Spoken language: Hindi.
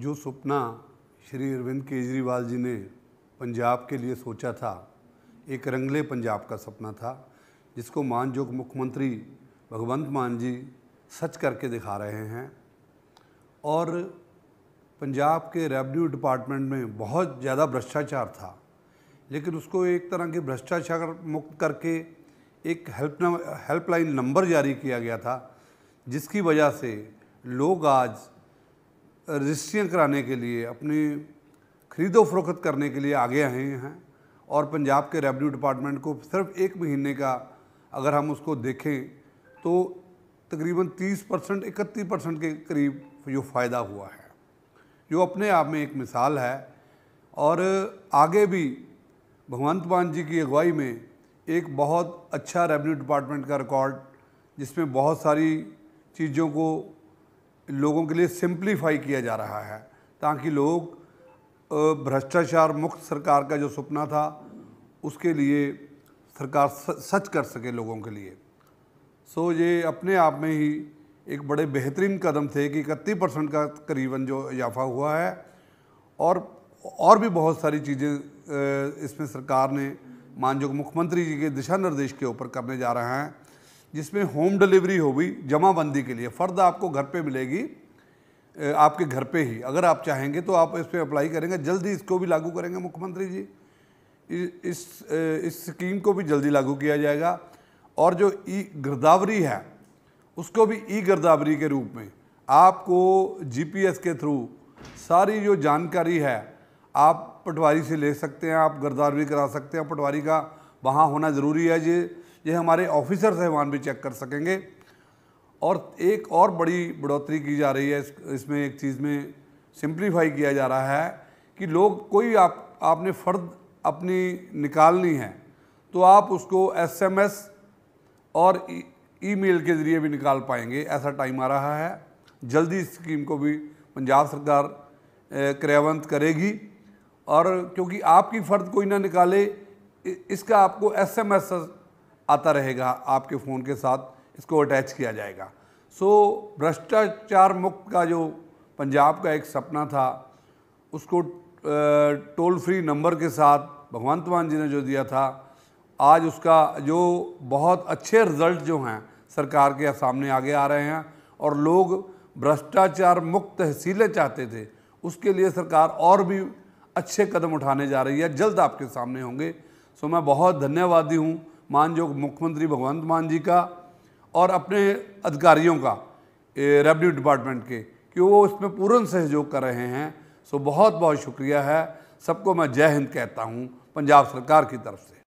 जो सपना श्री अरविंद केजरीवाल जी ने पंजाब के लिए सोचा था एक रंगले पंजाब का सपना था जिसको मानजोग मुख्यमंत्री भगवंत मान जी सच करके दिखा रहे हैं और पंजाब के रेवेन्यू डिपार्टमेंट में बहुत ज़्यादा भ्रष्टाचार था लेकिन उसको एक तरह के भ्रष्टाचार मुक्त करके एक हेल्प हेल्पलाइन नंबर जारी किया गया था जिसकी वजह से लोग आज रजिस्ट्रियाँ कराने के लिए अपनी खरीदो फरोख्त करने के लिए आगे आए हैं और पंजाब के रेवेन्यू डिपार्टमेंट को सिर्फ एक महीने का अगर हम उसको देखें तो तकरीबन 30 परसेंट इकतीस परसेंट के करीब जो फ़ायदा हुआ है जो अपने आप में एक मिसाल है और आगे भी भगवंत मान जी की अगुवाई में एक बहुत अच्छा रेवेन्यू डिपार्टमेंट का रिकॉर्ड जिसमें बहुत सारी चीज़ों को लोगों के लिए सिंप्लीफाई किया जा रहा है ताकि लोग भ्रष्टाचार मुक्त सरकार का जो सपना था उसके लिए सरकार सच कर सके लोगों के लिए सो ये अपने आप में ही एक बड़े बेहतरीन कदम थे कि इकतीस परसेंट का करीबन जो इजाफा हुआ है और और भी बहुत सारी चीज़ें इसमें सरकार ने मान जो मुख्यमंत्री जी के दिशा निर्देश के ऊपर करने जा रहे हैं जिसमें होम डिलीवरी होगी जमाबंदी के लिए फ़र्द आपको घर पे मिलेगी आपके घर पे ही अगर आप चाहेंगे तो आप इस पर अप्लाई करेंगे जल्दी इसको भी लागू करेंगे मुख्यमंत्री जी इस इस स्कीम को भी जल्दी लागू किया जाएगा और जो ई गिरदावरी है उसको भी ई गिरदावरी के रूप में आपको जीपीएस के थ्रू सारी जो जानकारी है आप पटवारी से ले सकते हैं आप गिरदावरी करा सकते हैं पटवारी का वहाँ होना ज़रूरी है ये ये हमारे ऑफिसर साहबान भी चेक कर सकेंगे और एक और बड़ी बढ़ोतरी की जा रही है इस, इसमें एक चीज़ में सिंप्लीफाई किया जा रहा है कि लोग कोई आप आपने फ़र्द अपनी निकालनी है तो आप उसको एसएमएस और ईमेल e, के ज़रिए भी निकाल पाएंगे ऐसा टाइम आ रहा है जल्दी इस स्कीम को भी पंजाब सरकार क्रियावंत करेगी और क्योंकि आपकी फ़र्द कोई ना निकाले इसका आपको एस एम एस आता रहेगा आपके फ़ोन के साथ इसको अटैच किया जाएगा सो so, भ्रष्टाचार मुक्त का जो पंजाब का एक सपना था उसको टोल फ्री नंबर के साथ भगवंत मान जी ने जो दिया था आज उसका जो बहुत अच्छे रिजल्ट जो हैं सरकार के सामने आगे आ रहे हैं और लोग भ्रष्टाचार मुक्त तहसीलें चाहते थे उसके लिए सरकार और भी अच्छे कदम उठाने जा रही है जल्द आपके सामने होंगे सो मैं बहुत धन्यवादी हूँ मान जो मुख्यमंत्री भगवंत मान जी का और अपने अधिकारियों का रेवन्यू डिपार्टमेंट के कि वो इसमें पूर्ण सहयोग कर रहे हैं सो बहुत बहुत शुक्रिया है सबको मैं जय हिंद कहता हूँ पंजाब सरकार की तरफ से